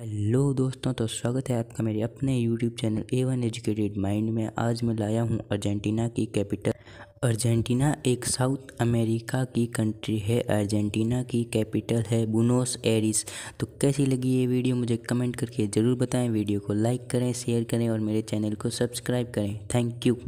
hello दोस्तों तो स्वागत है आपका मेरे अपने YouTube channel A one educated mind में आज मैं लाया हूँ अर्जेंटीना की कैपिटल अर्जेंटीना एक साउथ अमेरिका की कंट्री है अर्जेंटीना की कैपिटल है बुनोस एरिस तो कैसी लगी ये वीडियो मुझे कमेंट करके ज़रूर बताएं वीडियो को लाइक करें शेयर करें और मेरे चैनल को सब्सक्राइब करें थैंक यू